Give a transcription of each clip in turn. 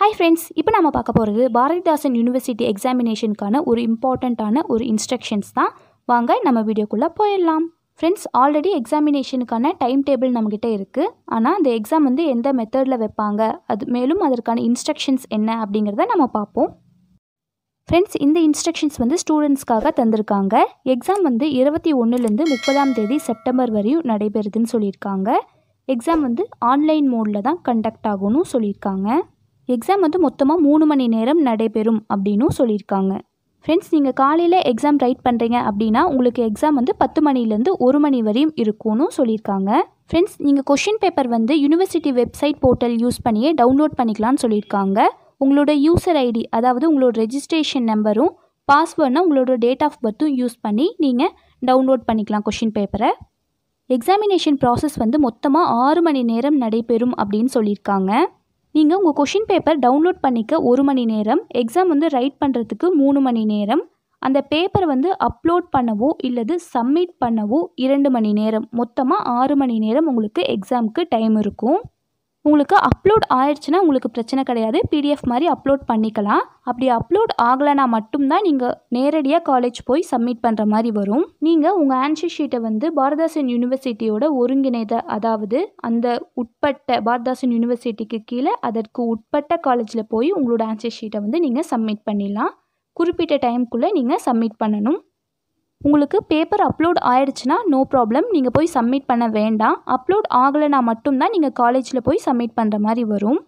hi friends இப்போ நம்ம பார்க்க போகிறது பாரதிதாசன் யூனிவர்சிட்டி எக்ஸாமினேஷனுக்கான ஒரு இம்பார்ட்டண்ட்டான ஒரு இன்ஸ்ட்ரக்ஷன்ஸ் தான் வாங்க நம்ம வீடியோக்குள்ளே போயிடலாம் ஃப்ரெண்ட்ஸ் ஆல்ரெடி எக்ஸாமினேஷனுக்கான டைம் டேபிள் நம்மக்கிட்ட இருக்குது ஆனால் அந்த எக்ஸாம் வந்து எந்த மெத்தடில் வைப்பாங்க அது மேலும் அதற்கான இன்ஸ்ட்ரக்ஷன்ஸ் என்ன அப்படிங்கிறத நம்ம பார்ப்போம் ஃப்ரெண்ட்ஸ் இந்த இன்ஸ்ட்ரக்ஷன்ஸ் வந்து ஸ்டூடெண்ட்ஸ்க்காக தந்திருக்காங்க எக்ஸாம் வந்து இருபத்தி ஒன்றுலேருந்து முப்பதாம் தேதி செப்டம்பர் வரையும் நடைபெறுதுன்னு சொல்லியிருக்காங்க எக்ஸாம் வந்து ஆன்லைன் மோடில் தான் கண்டக்ட் ஆகும்னு சொல்லியிருக்காங்க எக்ஸாம் வந்து மொத்தமாக மூணு மணி நேரம் நடைபெறும் அப்படின்னும் சொல்லியிருக்காங்க ஃப்ரெண்ட்ஸ் நீங்கள் காலையில் எக்ஸாம் ரைட் பண்ணுறீங்க அப்படின்னா உங்களுக்கு எக்ஸாம் வந்து பத்து மணிலேருந்து ஒரு மணி வரையும் இருக்கும்னு சொல்லியிருக்காங்க ஃப்ரெண்ட்ஸ் நீங்கள் கொஷின் பேப்பர் வந்து யூனிவர்சிட்டி வெப்சைட் போர்ட்டல் யூஸ் பண்ணியே டவுன்லோட் பண்ணிக்கலாம்னு சொல்லியிருக்காங்க உங்களோட யூசர் ஐடி அதாவது உங்களோட ரெஜிஸ்ட்ரேஷன் நம்பரும் பாஸ்வேர்டும் உங்களோட டேட் ஆஃப் பர்த்தும் யூஸ் பண்ணி நீங்கள் டவுன்லோட் பண்ணிக்கலாம் கொஷின் பேப்பரை எக்ஸாமினேஷன் ப்ராசஸ் வந்து மொத்தமாக ஆறு மணி நேரம் நடைபெறும் அப்படின்னு சொல்லியிருக்காங்க நீங்கள் உங்கள் கொஷின் பேப்பர் டவுன்லோட் பண்ணிக்க ஒரு மணி நேரம் எக்ஸாம் வந்து ரைட் பண்ணுறதுக்கு மூணு மணி நேரம் அந்த பேப்பரை வந்து அப்லோட் பண்ணவோ இல்லது சப்மிட் பண்ணவோ இரண்டு மணி நேரம் மொத்தமாக ஆறு மணி நேரம் உங்களுக்கு எக்ஸாமுக்கு டைம் இருக்கும் உங்களுக்கு அப்லோட் ஆயிடுச்சுன்னா உங்களுக்கு பிரச்சனை கிடையாது பிடிஎஃப் மாதிரி அப்லோட் பண்ணிக்கலாம் அப்படி அப்லோட் ஆகலைனா மட்டும்தான் நீங்கள் நேரடியாக காலேஜ் போய் சப்மிட் பண்ணுற மாதிரி வரும் நீங்கள் உங்கள் ஆன்சர் ஷீட்டை வந்து பாரதாசன் யூனிவர்சிட்டியோட ஒருங்கிணைத அதாவது அந்த உட்பட்ட பாரதாசன் யூனிவர்சிட்டிக்கு கீழே அதற்கு உட்பட்ட காலேஜில் போய் உங்களோட ஆன்சர் ஷீட்டை வந்து நீங்கள் சப்மிட் பண்ணிடலாம் குறிப்பிட்ட டைம்குள்ளே நீங்கள் சப்மிட் பண்ணணும் உங்களுக்கு பேப்பர் அப்லோட் ஆயிடுச்சுன்னா நோ ப்ராப்ளம் நீங்கள் போய் சப்மிட் பண்ண வேண்டாம் அப்லோட் ஆகலைனா மட்டும்தான் நீங்கள் காலேஜில் போய் சப்மிட் பண்ணுற மாதிரி வரும்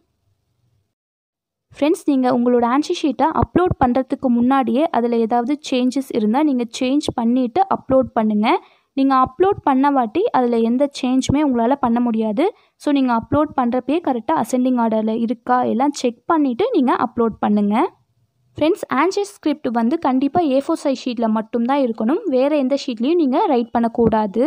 ஃப்ரெண்ட்ஸ் நீங்கள் உங்களோட ஆன்சர் ஷீட்டை அப்லோட் பண்ணுறதுக்கு முன்னாடியே அதில் ஏதாவது சேஞ்சஸ் இருந்தால் நீங்கள் சேஞ்ச் பண்ணிவிட்டு அப்லோட் பண்ணுங்கள் நீங்கள் அப்லோட் பண்ண வாட்டி அதில் எந்த சேஞ்சுமே உங்களால் பண்ண முடியாது ஸோ நீங்கள் அப்லோட் பண்ணுறப்பே கரெக்டாக அசெண்டிங் ஆர்டரில் இருக்கா எல்லாம் செக் பண்ணிவிட்டு நீங்கள் அப்லோட் பண்ணுங்கள் ஃப்ரெண்ட்ஸ் ஆன்சர் ஸ்கிரிப்ட் வந்து கண்டிப்பாக ஏ ஃபோர் சைஸ் ஷீட்டில் மட்டும்தான் இருக்கணும் வேறு எந்த ஷீட்லேயும் நீங்கள் ரைட் பண்ணக்கூடாது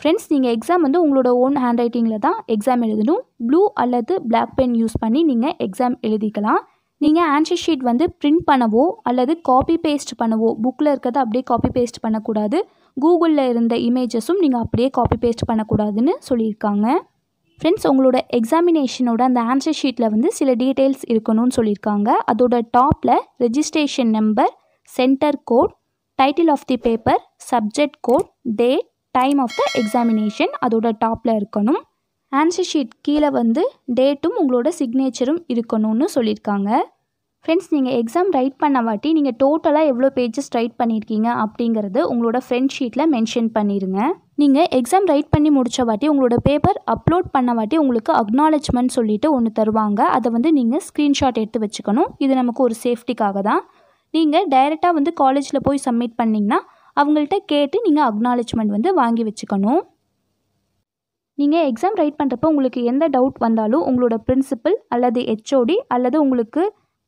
ஃப்ரெண்ட்ஸ் நீங்கள் எக்ஸாம் வந்து உங்களோட ஓன் ஹேண்ட் ரைட்டிங்கில் தான் எக்ஸாம் எழுதணும் ப்ளூ அல்லது பிளாக் பென் யூஸ் பண்ணி நீங்கள் எக்ஸாம் எழுதிக்கலாம் நீங்கள் ஆன்சர் ஷீட் வந்து பிரிண்ட் பண்ணவோ அல்லது காப்பி பேஸ்ட் பண்ணவோ புக்கில் இருக்கிறத அப்படியே காப்பி பேஸ்ட் பண்ணக்கூடாது கூகுளில் இருந்த இமேஜஸும் நீங்கள் அப்படியே காப்பி பேஸ்ட் பண்ணக்கூடாதுன்னு சொல்லியிருக்காங்க ஃப்ரெண்ட்ஸ் உங்களோட எக்ஸாமினேஷனோட அந்த ஆன்சர் ஷீட்டில் வந்து சில டீட்டெயில்ஸ் இருக்கணும்னு சொல்லியிருக்காங்க அதோட டாப்பில் registration number centre code title of the paper subject code date time of the examination அதோட டாப்பில் இருக்கணும் ஆன்சர் ஷீட் கீழே வந்து டேட்டும் உங்களோட சிக்னேச்சரும் இருக்கணும்னு சொல்லியிருக்காங்க ஃப்ரெண்ட்ஸ் நீங்கள் எக்ஸாம் ரைட் பண்ண வாட்டி நீங்கள் டோட்டலாக எவ்வளோ பேஜஸ் ரைட் பண்ணியிருக்கீங்க அப்படிங்கிறது உங்களோட ஃப்ரெண்ட் ஷீட்டில் மென்ஷன் பண்ணிடுங்க நீங்கள் எக்ஸாம் ரைட் பண்ணி முடித்த வாட்டி உங்களோட பேப்பர் அப்லோட் பண்ண வாட்டி உங்களுக்கு அக்னாலஜ்மெண்ட் சொல்லிவிட்டு ஒன்று தருவாங்க அதை வந்து நீங்கள் ஸ்க்ரீன்ஷாட் எடுத்து வச்சுக்கணும் இது நமக்கு ஒரு சேஃப்டிக்காக தான் நீங்கள் டைரெக்டாக வந்து காலேஜில் போய் சப்மிட் பண்ணிங்கன்னா அவங்கள்ட்ட கேட்டு நீங்கள் அக்னாலஜ்மெண்ட் வந்து வாங்கி வச்சுக்கணும் நீங்கள் எக்ஸாம் ரைட் பண்ணுறப்ப உங்களுக்கு எந்த டவுட் வந்தாலும் உங்களோட பிரின்சிபல் அல்லது ஹெச்ஓடி அல்லது உங்களுக்கு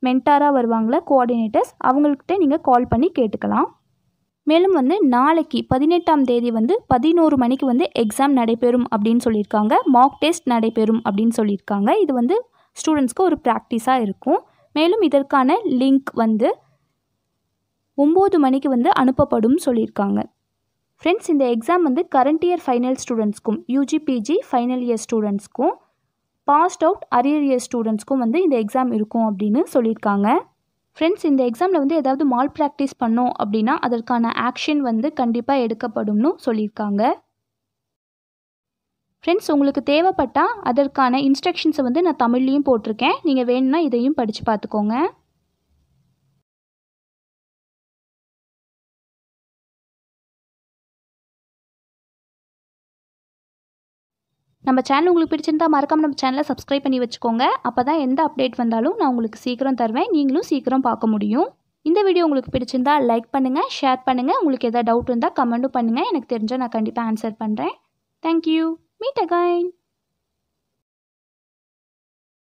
மென்டாராக வருவாங்கள கோஆர்டினேட்டர்ஸ் அவங்கள்கிட்ட நீங்கள் கால் பண்ணி கேட்டுக்கலாம் மேலும் வந்து நாளைக்கு பதினெட்டாம் தேதி வந்து பதினோரு மணிக்கு வந்து எக்ஸாம் நடைபெறும் அப்படின்னு சொல்லியிருக்காங்க மாக் டெஸ்ட் நடைபெறும் அப்படின்னு சொல்லியிருக்காங்க இது வந்து ஸ்டூடெண்ட்ஸ்க்கு ஒரு ப்ராக்டிஸாக இருக்கும் மேலும் இதற்கான லிங்க் வந்து ஒம்பது மணிக்கு வந்து அனுப்பப்படும் சொல்லியிருக்காங்க ஃப்ரெண்ட்ஸ் இந்த எக்ஸாம் வந்து கரண்ட் இயர் ஃபைனல் ஸ்டூடெண்ட்ஸ்க்கும் யூஜிபிஜி ஃபைனல் இயர் ஸ்டூடெண்ட்ஸ்க்கும் பாஸ்ட் அவுட் அரியர் இயர் ஸ்டூடெண்ட்ஸ்க்கும் வந்து இந்த எக்ஸாம் இருக்கும் அப்படின்னு சொல்லியிருக்காங்க ஃப்ரெண்ட்ஸ் இந்த எக்ஸாமில் வந்து ஏதாவது மால் ப்ராக்டிஸ் பண்ணோம் அப்படின்னா அதற்கான ஆக்ஷன் வந்து கண்டிப்பாக எடுக்கப்படும்னு சொல்லியிருக்காங்க ஃப்ரெண்ட்ஸ் உங்களுக்கு தேவைப்பட்டால் அதற்கான இன்ஸ்ட்ரக்ஷன்ஸை வந்து நான் தமிழ்லேயும் போட்டிருக்கேன் நீங்கள் வேணும்னா இதையும் படித்து பார்த்துக்கோங்க நம்ம சேனல் உங்களுக்கு பிடிச்சிருந்தால் மறக்காமல் நம்ம சேனலை சப்ஸ்கிரைப் பண்ணி வச்சுக்கோங்க அப்போ தான் எந்த அப்டேட் வந்தாலும் நான் உங்களுக்கு சீக்கிரம் தருவேன் நீங்களும் சீக்கிரம் பார்க்க முடியும் இந்த வீடியோ உங்களுக்கு பிடிச்சிருந்தா லைக் பண்ணுங்கள் ஷேர் பண்ணுங்கள் உங்களுக்கு எதாவது டவுட் இருந்தால் கமெண்ட்டும் பண்ணுங்கள் எனக்கு தெரிஞ்சால் நான் கண்டிப்பாக ஆன்சர் பண்ணுறேன் தேங்க்யூ மீட் அகைன்